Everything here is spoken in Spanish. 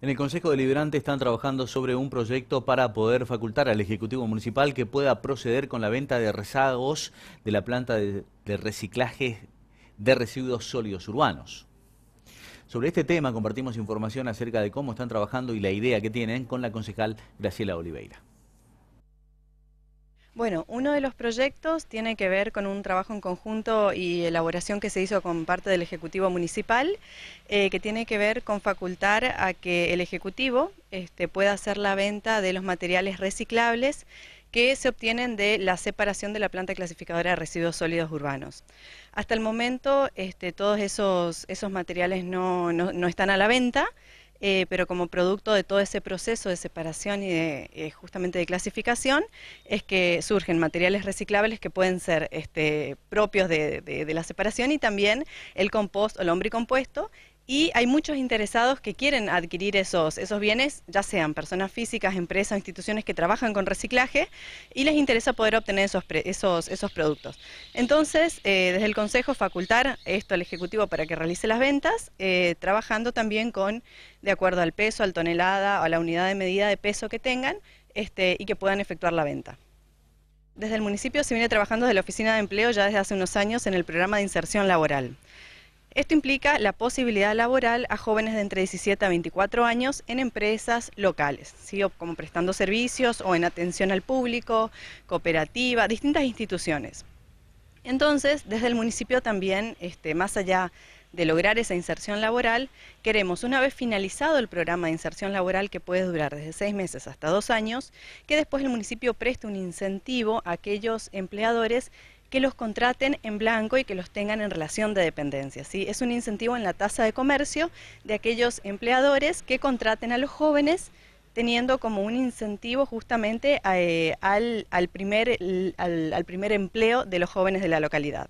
En el Consejo Deliberante están trabajando sobre un proyecto para poder facultar al Ejecutivo Municipal que pueda proceder con la venta de rezagos de la planta de, reciclaje de residuos sólidos urbanos. Sobre este tema compartimos información acerca de cómo están trabajando y la idea que tienen con la concejal Graciela Oliveira. Bueno, uno de los proyectos tiene que ver con un trabajo en conjunto y elaboración que se hizo con parte del Ejecutivo Municipal, eh, que tiene que ver con facultar a que el Ejecutivo este, pueda hacer la venta de los materiales reciclables que se obtienen de la separación de la planta clasificadora de residuos sólidos urbanos. Hasta el momento este, todos esos, esos materiales no están a la venta, eh, pero como producto de todo ese proceso de separación y eh, justamente de clasificación, es que surgen materiales reciclables que pueden ser este, propios de, la separación y también el compost o el compuesto y hay muchos interesados que quieren adquirir esos, esos bienes, ya sean personas físicas, empresas, instituciones que trabajan con reciclaje y les interesa poder obtener esos, esos, productos. Entonces, eh, desde el Consejo facultar esto al Ejecutivo para que realice las ventas, eh, trabajando también con, de acuerdo al peso, al tonelada, a la unidad de medida de peso que tengan este, y que puedan efectuar la venta. Desde el municipio se viene trabajando desde la Oficina de Empleo ya desde hace unos años en el programa de inserción laboral. Esto implica la posibilidad laboral a jóvenes de entre 17 a 24 años en empresas locales, como prestando servicios o en atención al público, cooperativa, distintas instituciones. Entonces, desde el municipio también, este, más allá de lograr esa inserción laboral, queremos, una vez finalizado el programa de inserción laboral que puede durar desde seis meses hasta dos años, que después el municipio preste un incentivo a aquellos empleadores que los contraten en blanco y que los tengan en relación de dependencia. ¿sí? Es un incentivo en la tasa de comercio de aquellos empleadores que contraten a los jóvenes teniendo como un incentivo justamente eh, al primer empleo de los jóvenes de la localidad.